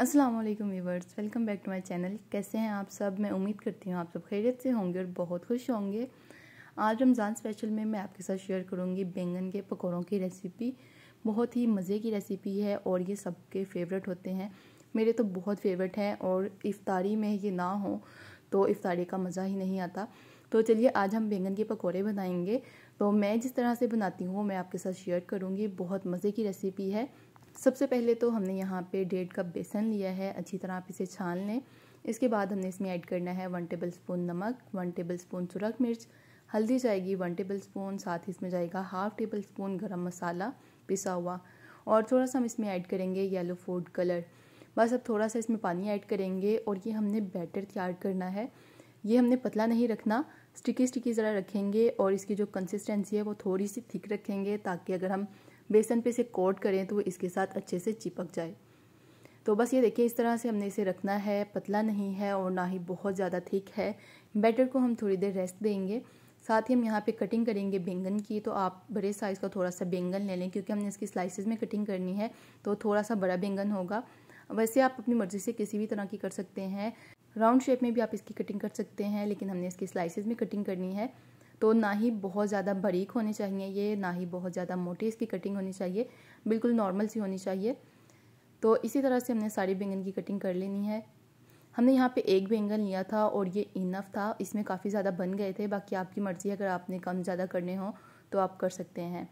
अस्सलाम वालेकुम welcome back to my channel कैसे हैं आप सब मैं उम्मीद करती हूँ आप सब खैरियत से होंगे और बहुत खुश होंगे आज रमज़ान स्पेशल में मैं आपके साथ शेयर करूँगी बैंगन के पकौड़ों की रेसिपी बहुत ही मज़े की रेसिपी है और ये सबके फेवरेट होते हैं मेरे तो बहुत फेवरेट हैं और इफ्तारी में ये ना हो तो इफ्तारी का मज़ा ही नहीं आता तो चलिए आज हम बैंगन के पकौड़े बनाएंगे तो मैं जिस तरह से बनाती हूँ मैं आपके साथ शेयर करूँगी बहुत मज़े की रेसिपी है सबसे पहले तो हमने यहाँ पे डेढ़ कप बेसन लिया है अच्छी तरह आप इसे छान लें इसके बाद हमने इसमें ऐड करना है वन टेबल स्पून नमक वन टेबल स्पून सुरख मिर्च हल्दी जाएगी वन टेबल स्पून साथ ही इसमें जाएगा हाफ टेबल स्पून गर्म मसाला पिसा हुआ और थोड़ा सा हम इसमें ऐड करेंगे येलो फूड कलर बस अब थोड़ा सा इसमें पानी ऐड करेंगे और ये हमने बैटर तैयार करना है ये हमने पतला नहीं रखना स्टिकी स्टिकी ज़रा रखेंगे और इसकी जो कंसिस्टेंसी है वो थोड़ी सी थिक रखेंगे ताकि अगर हम बेसन पे इसे कोट करें तो वो इसके साथ अच्छे से चिपक जाए तो बस ये देखिए इस तरह से हमने इसे रखना है पतला नहीं है और ना ही बहुत ज़्यादा थिक है बैटर को हम थोड़ी देर रेस्ट देंगे साथ ही हम यहाँ पे कटिंग करेंगे बैंगन की तो आप बड़े साइज़ का थोड़ा सा बैंगन ले लें क्योंकि हमने इसकी स्लाइसेस में कटिंग करनी है तो थोड़ा सा बड़ा बैंगन होगा वैसे आप अपनी मर्ज़ी से किसी भी तरह की कर सकते हैं राउंड शेप में भी आप इसकी कटिंग कर सकते हैं लेकिन हमने इसकी स्लाइसेस में कटिंग करनी है तो ना ही बहुत ज़्यादा बारीक होने चाहिए ये ना ही बहुत ज़्यादा मोटी इसकी कटिंग होनी चाहिए बिल्कुल नॉर्मल सी होनी चाहिए तो इसी तरह से हमने सारी बैंगन की कटिंग कर लेनी है हमने यहाँ पे एक बैंगन लिया था और ये इनफ था इसमें काफ़ी ज़्यादा बन गए थे बाकी आपकी मर्ज़ी अगर आपने कम ज़्यादा करने हो तो आप कर सकते हैं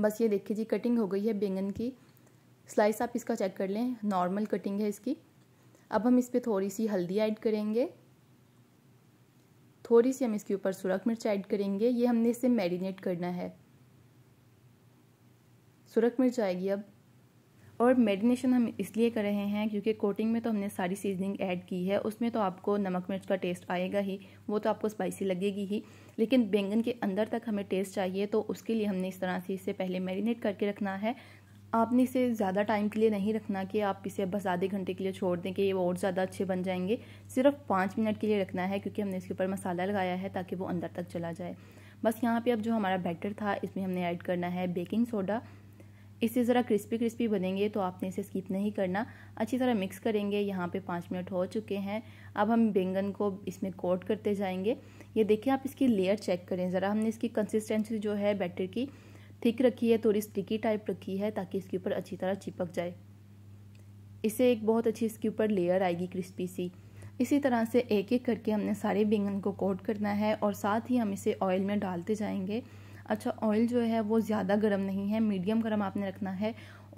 बस ये देखिए जी कटिंग हो गई है बैंगन की स्लाइस आप इसका चेक कर लें नॉर्मल कटिंग है इसकी अब हम इस पर थोड़ी सी हल्दी ऐड करेंगे थोड़ी सी हम इसके ऊपर सुरख मिर्च ऐड करेंगे ये हमने इसे मैरिनेट करना है सुरख मिर्च आएगी अब और मैरिनेशन हम इसलिए कर रहे हैं क्योंकि कोटिंग में तो हमने सारी सीजनिंग ऐड की है उसमें तो आपको नमक मिर्च का टेस्ट आएगा ही वो तो आपको स्पाइसी लगेगी ही लेकिन बैंगन के अंदर तक हमें टेस्ट चाहिए तो उसके लिए हमने इस तरह से इसे पहले मैरिनेट करके रखना है आपने इसे ज़्यादा टाइम के लिए नहीं रखना कि आप इसे बस आधे घंटे के लिए छोड़ दें कि ये और ज़्यादा अच्छे बन जाएंगे सिर्फ पाँच मिनट के लिए रखना है क्योंकि हमने इसके ऊपर मसाला लगाया है ताकि वो अंदर तक चला जाए बस यहाँ पे अब जो हमारा बैटर था इसमें हमने ऐड करना है बेकिंग सोडा इससे ज़रा क्रिस्पी क्रिस्पी बनेंगे तो आपने इसे स्किप नहीं करना अच्छी तरह मिक्स करेंगे यहाँ पे पाँच मिनट हो चुके हैं अब हम बैंगन को इसमें कोट करते जाएंगे ये देखिए आप इसकी लेयर चेक करें ज़रा हमने इसकी कंसिस्टेंसी जो है बैटर की थिक रखी है थोड़ी स्टिकी टाइप रखी है ताकि इसके ऊपर अच्छी तरह चिपक जाए इसे एक बहुत अच्छी इसके ऊपर लेयर आएगी क्रिस्पी सी इसी तरह से एक एक करके हमने सारे बैंगन को कोट करना है और साथ ही हम इसे ऑयल में डालते जाएंगे अच्छा ऑयल जो है वो ज़्यादा गर्म नहीं है मीडियम गर्म आपने रखना है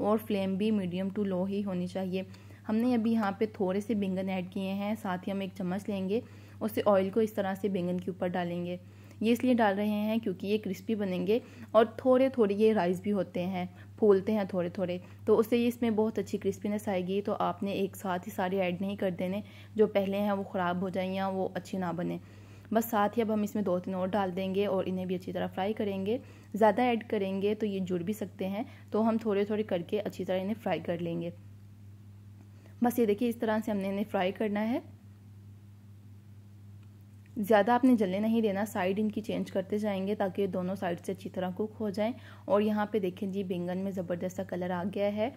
और फ्लेम भी मीडियम टू लो ही होनी चाहिए हमने अभी यहाँ पे थोड़े से बैंगन ऐड किए हैं साथ ही हम एक चम्मच लेंगे उसे ऑयल को इस तरह से बैंगन के ऊपर डालेंगे ये इसलिए डाल रहे हैं क्योंकि ये क्रिस्पी बनेंगे और थोड़े थोड़े ये राइस भी होते हैं फूलते हैं थोड़े थोड़े तो उससे ये इसमें बहुत अच्छी क्रिस्पीनेस आएगी तो आपने एक साथ ही सारे ऐड नहीं कर देने जो पहले हैं वो ख़राब हो जाएँ या वो अच्छे ना बने बस साथ ही अब हम इसमें दो तीन और डाल देंगे और इन्हें भी अच्छी तरह फ्राई करेंगे ज़्यादा ऐड करेंगे तो ये जुड़ भी सकते हैं तो हम थोड़े थोड़े करके अच्छी तरह इन्हें फ्राई कर लेंगे बस ये देखिए इस तरह से हमने इन्हें फ्राई करना है ज़्यादा आपने जलने नहीं देना साइड इनकी चेंज करते जाएंगे ताकि दोनों साइड से अच्छी तरह कुक हो जाएं और यहाँ पे देखें जी बैंगन में ज़बरदस्त सा कलर आ गया है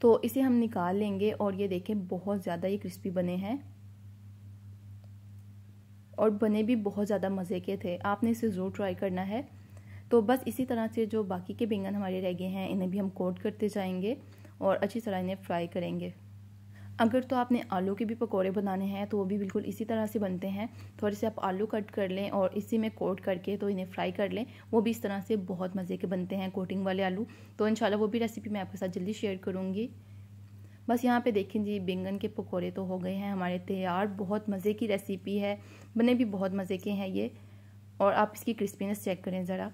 तो इसे हम निकाल लेंगे और ये देखें बहुत ज़्यादा ये क्रिस्पी बने हैं और बने भी बहुत ज़्यादा मज़े के थे आपने इसे ज़रूर ट्राई करना है तो बस इसी तरह से जो बाकी के बैंगन हमारे रह गए हैं इन्हें भी हम कोट करते जाएंगे और अच्छी तरह इन्हें फ्राई करेंगे अगर तो आपने आलू के भी पकोड़े बनाने हैं तो वो भी बिल्कुल इसी तरह से बनते हैं थोड़े से आप आलू कट कर लें और इसी में कोट करके तो इन्हें फ्राई कर लें वो भी इस तरह से बहुत मज़े के बनते हैं कोटिंग वाले आलू तो इन वो भी रेसिपी मैं आपके साथ जल्दी शेयर करूँगी बस यहाँ पे देखें जी बैंगन के पकौड़े तो हो गए हैं हमारे तैयार बहुत मज़े की रेसिपी है बने भी बहुत मज़े के हैं ये और आप इसकी क्रिस्पीनेस चेक करें ज़रा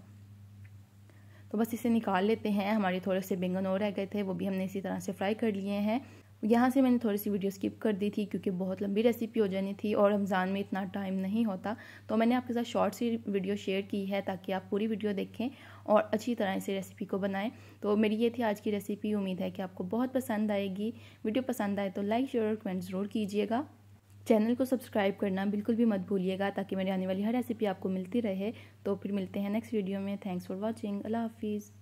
तो बस इसे निकाल लेते हैं हमारे थोड़े से बैंगन और रह गए थे वो भी हमने इसी तरह से फ्राई कर लिए हैं यहाँ से मैंने थोड़ी सी वीडियो स्किप कर दी थी क्योंकि बहुत लंबी रेसिपी हो जानी थी और रमज़ान में इतना टाइम नहीं होता तो मैंने आपके साथ शॉर्ट सी वीडियो शेयर की है ताकि आप पूरी वीडियो देखें और अच्छी तरह से रेसिपी को बनाएं तो मेरी ये थी आज की रेसिपी उम्मीद है कि आपको बहुत पसंद आएगी वीडियो पसंद आए तो लाइक शेयर और कमेंट ज़रूर कीजिएगा चैनल को सब्सक्राइब करना बिल्कुल भी मत भूलिएगा ताकि मेरी आने वाली हर रेसिपी आपको मिलती रहे तो फिर मिलते हैं नेक्स्ट वीडियो में थैंक्स फॉर वॉचिंग अल्लाह हाफिज़